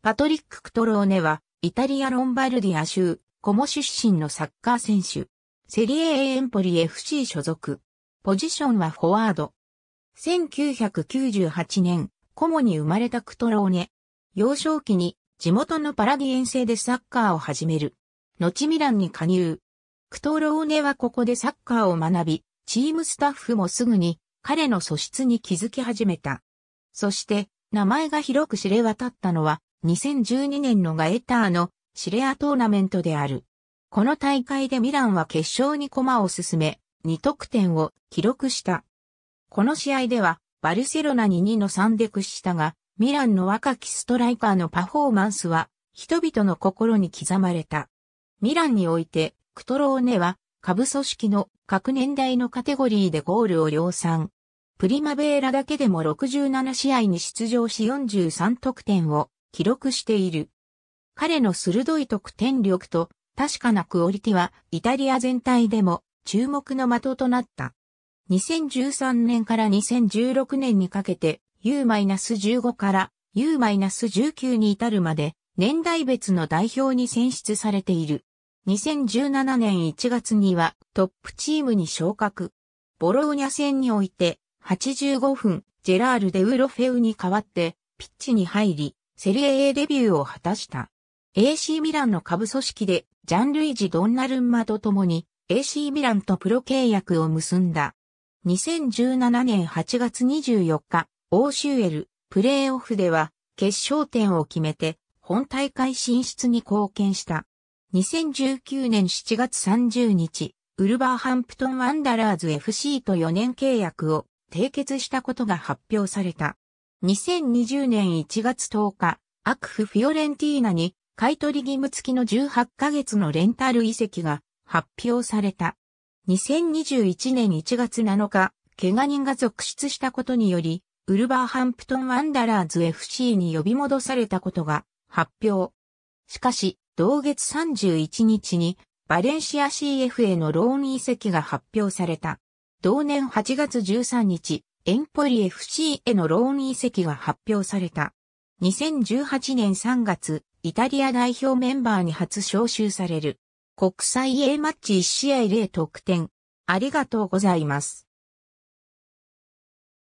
パトリック・クトローネは、イタリア・ロンバルディア州、コモ出身のサッカー選手。セリエ A エンポリ FC 所属。ポジションはフォワード。1998年、コモに生まれたクトローネ。幼少期に地元のパラディエン製でサッカーを始める。後ミランに加入。クトローネはここでサッカーを学び、チームスタッフもすぐに彼の素質に気づき始めた。そして、名前が広く知れ渡ったのは2012年のガエターのシレアトーナメントである。この大会でミランは決勝に駒を進め、2得点を記録した。この試合では、バルセロナに2の3で屈したが、ミランの若きストライカーのパフォーマンスは、人々の心に刻まれた。ミランにおいて、クトローネは、下部組織の各年代のカテゴリーでゴールを量産。プリマベーラだけでも67試合に出場し43得点を記録している。彼の鋭い得点力と確かなクオリティはイタリア全体でも注目の的となった。2013年から2016年にかけて U-15 から U-19 に至るまで年代別の代表に選出されている。2017年1月にはトップチームに昇格。ボローニャ戦において85分ジェラール・デウロフェウに代わってピッチに入り、セリエ A デビューを果たした。AC ミランの下部組織でジャンルイジ・ドンナルンマと共に AC ミランとプロ契約を結んだ。2017年8月24日、欧州エル、プレーオフでは決勝点を決めて本大会進出に貢献した。2019年7月30日、ウルバーハンプトンワンダラーズ FC と4年契約を締結したことが発表された。2020年1月10日、アクフ・フィオレンティーナに買取義務付きの18ヶ月のレンタル遺跡が発表された。2021年1月7日、怪我人が続出したことにより、ウルバーハンプトン・ワンダラーズ FC に呼び戻されたことが発表。しかし、同月31日にバレンシア CF へのローン遺跡が発表された。同年8月13日、エンポリ FC へのローン移籍が発表された。2018年3月、イタリア代表メンバーに初招集される。国際 A マッチ1試合0得点。ありがとうございます。